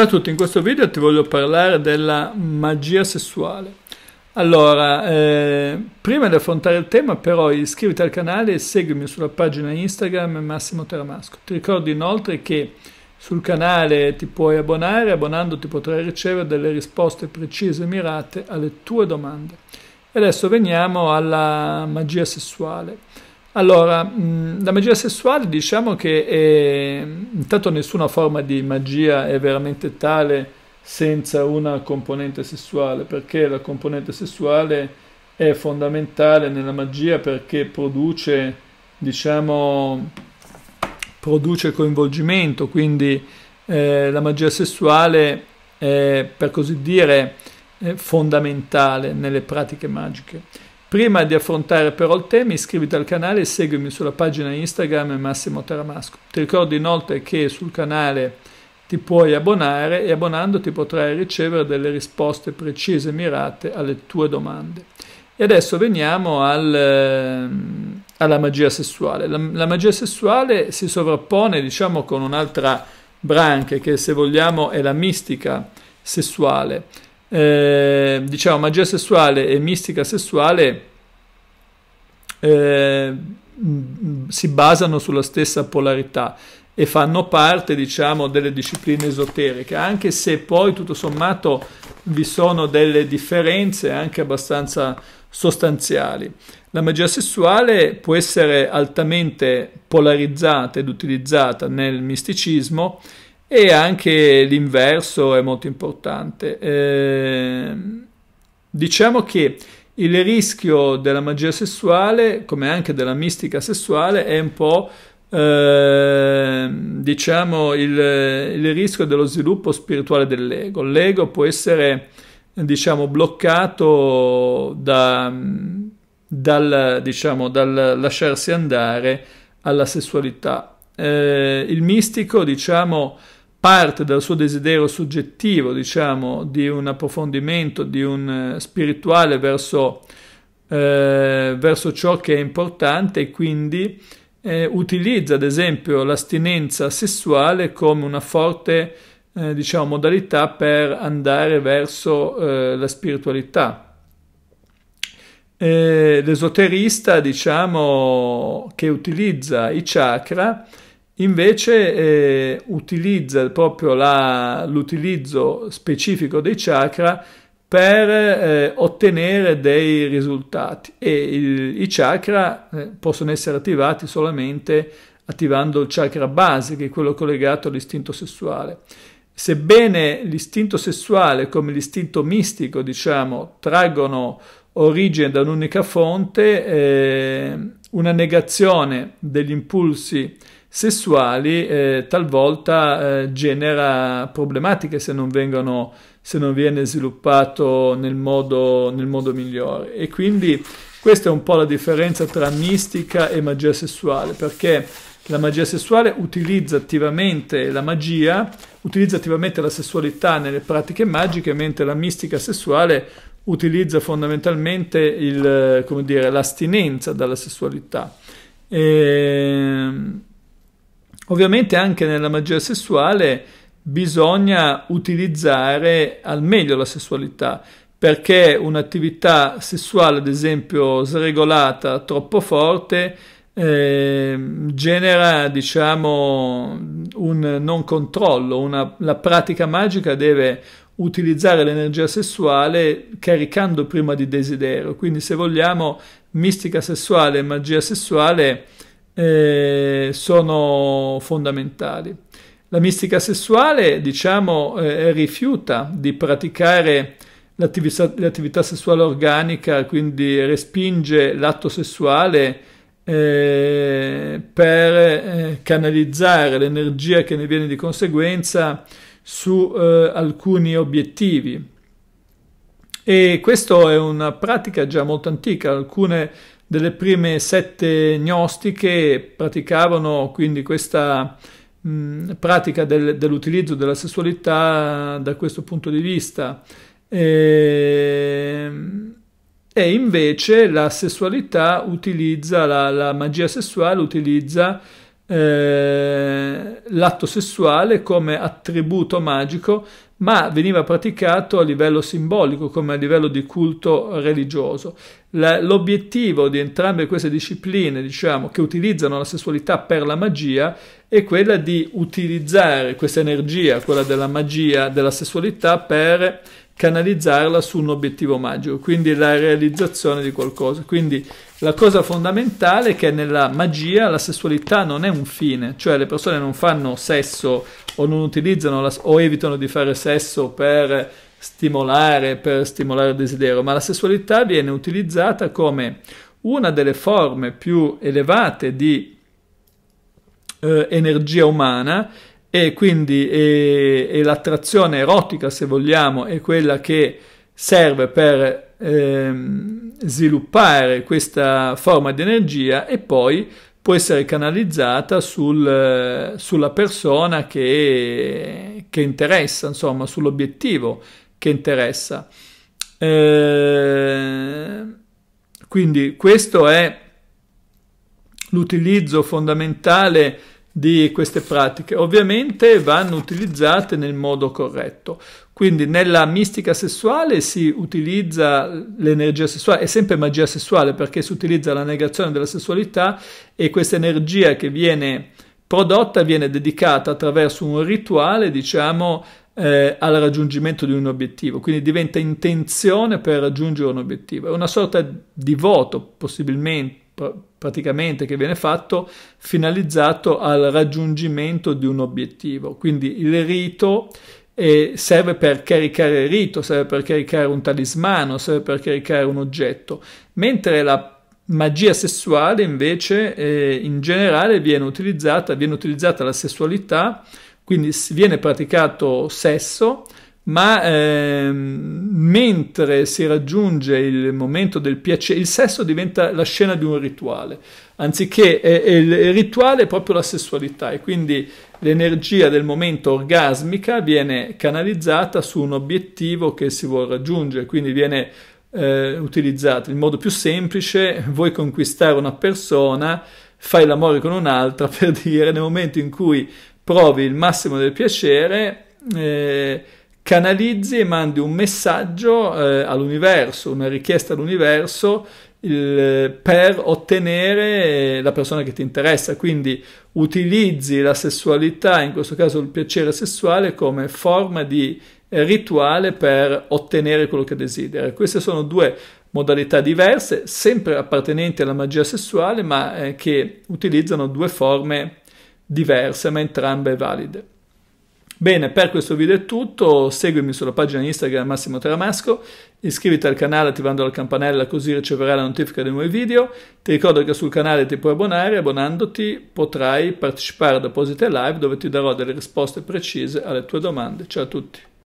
Ciao a tutti, in questo video ti voglio parlare della magia sessuale. Allora, eh, prima di affrontare il tema però iscriviti al canale e seguimi sulla pagina Instagram Massimo Teramasco. Ti ricordo inoltre che sul canale ti puoi abbonare, abbonandoti potrai ricevere delle risposte precise e mirate alle tue domande. E adesso veniamo alla magia sessuale. Allora, la magia sessuale diciamo che è, intanto nessuna forma di magia è veramente tale senza una componente sessuale, perché la componente sessuale è fondamentale nella magia perché produce, diciamo, produce coinvolgimento, quindi eh, la magia sessuale è, per così dire, è fondamentale nelle pratiche magiche. Prima di affrontare però il tema iscriviti al canale e seguimi sulla pagina Instagram Massimo Taramasco. Ti ricordo inoltre che sul canale ti puoi abbonare e abbonandoti potrai ricevere delle risposte precise e mirate alle tue domande. E adesso veniamo al, ehm, alla magia sessuale. La, la, magia sessuale si sovrappone diciamo con un'altra branca che se vogliamo è la mistica sessuale eh, diciamo, magia sessuale e mistica sessuale eh, si basano sulla stessa polarità e fanno parte, diciamo, delle discipline esoteriche, anche se poi tutto sommato vi sono delle differenze anche abbastanza sostanziali. La magia sessuale può essere altamente polarizzata ed utilizzata nel misticismo e anche l'inverso è molto importante. Eh, diciamo che il rischio della magia sessuale, come anche della mistica sessuale, è un po'... Eh, diciamo il, il, rischio dello sviluppo spirituale dell'ego. L'ego può essere diciamo bloccato da, dal, diciamo, dal lasciarsi andare alla sessualità. Eh, il mistico diciamo parte dal suo desiderio soggettivo, diciamo, di un approfondimento, di un eh, spirituale verso, eh, verso ciò che è importante e quindi eh, utilizza ad esempio l'astinenza sessuale come una forte eh, diciamo, modalità per andare verso eh, la spiritualità. Eh, l'esoterista diciamo che utilizza i chakra Invece eh, utilizza proprio la, l'utilizzo specifico dei chakra per eh, ottenere dei risultati e il, i chakra eh, possono essere attivati solamente attivando il chakra base che è quello collegato all'istinto sessuale. Sebbene l'istinto sessuale come l'istinto mistico, diciamo, traggono origine da un'unica fonte, eh, una negazione degli impulsi sessuali eh, talvolta eh, genera problematiche se non, vengono, se non viene sviluppato nel modo, nel modo migliore. E quindi questa è un po' la differenza tra mistica e magia sessuale, perché la magia sessuale utilizza attivamente la magia, utilizza attivamente la sessualità nelle pratiche magiche, mentre la mistica sessuale utilizza fondamentalmente il, come dire, l'astinenza dalla sessualità. E... Ehm, Ovviamente anche nella magia sessuale bisogna utilizzare al meglio la sessualità perché un'attività sessuale, ad esempio, sregolata, troppo forte, eh, genera, diciamo, un non controllo. Una, la pratica magica deve utilizzare l'energia sessuale caricando prima di desiderio. Quindi, se vogliamo, mistica sessuale e magia sessuale eh, sono fondamentali. La mistica sessuale, diciamo, eh, rifiuta di praticare l'attività, l'attività, sessuale organica, quindi respinge l'atto sessuale eh, per eh, canalizzare l'energia che ne viene di conseguenza su eh, alcuni obiettivi. E questa è una pratica già molto antica, alcune delle prime sette gnostiche praticavano quindi questa mh, pratica del, dell'utilizzo della sessualità da questo punto di vista. E, ehm, e invece la sessualità utilizza, la, la magia sessuale utilizza eh, l'atto sessuale come attributo magico ma veniva praticato a livello simbolico come a livello di culto religioso. L'obiettivo di entrambe queste discipline, diciamo, che utilizzano la sessualità per la magia, è quella di utilizzare questa energia, quella della magia, della sessualità, per canalizzarla su un obiettivo magico, quindi la realizzazione di qualcosa. Quindi la cosa fondamentale è che nella magia la sessualità non è un fine, cioè le persone non fanno sesso o non utilizzano la, o evitano di fare sesso per stimolare, per stimolare il desiderio, ma la sessualità viene utilizzata come una delle forme più elevate di eh, energia umana e quindi e, e l'attrazione erotica, se vogliamo, è quella che serve per ehm, sviluppare questa forma di energia e poi può essere canalizzata sul, eh, sulla persona che, che interessa, insomma, sull'obiettivo che interessa. Eh, quindi questo è l'utilizzo fondamentale di queste pratiche. Ovviamente vanno utilizzate nel modo corretto. Quindi nella mistica sessuale si utilizza l'energia sessuale, è sempre magia sessuale perché si utilizza la negazione della sessualità e questa energia che viene prodotta viene dedicata attraverso un rituale, diciamo, eh, al raggiungimento di un obiettivo, quindi diventa intenzione per raggiungere un obiettivo, è una sorta di voto possibilmente praticamente che viene fatto finalizzato al raggiungimento di un obiettivo. Quindi il rito eh, serve per caricare il rito, serve per caricare un talismano, serve per caricare un oggetto, mentre la magia sessuale invece eh, in generale viene utilizzata, viene utilizzata la sessualità, quindi viene praticato sesso ma ehm, mentre si raggiunge il momento del piacere, il sesso diventa la scena di un rituale, anziché è, è il, rituale è proprio la sessualità e quindi l'energia del momento orgasmica viene canalizzata su un obiettivo che si vuole raggiungere, quindi viene eh, utilizzata in modo più semplice, vuoi conquistare una persona, fai l'amore con un'altra, per dire nel momento in cui provi il massimo del piacere, eh, canalizzi e mandi un messaggio eh, all'universo, una richiesta all'universo per ottenere la persona che ti interessa. Quindi utilizzi la sessualità, in questo caso il piacere sessuale, come forma di rituale per ottenere quello che desideri. Queste sono due modalità diverse, sempre appartenenti alla magia sessuale, ma eh, che utilizzano due forme diverse, ma entrambe valide. Bene, per questo video è tutto, seguimi sulla pagina Instagram Massimo Teramasco, iscriviti al canale attivando la campanella così riceverai la notifica dei nuovi video, ti ricordo che sul canale ti puoi abbonare, e abbonandoti potrai partecipare ad apposite live dove ti darò delle risposte precise alle tue domande. Ciao a tutti!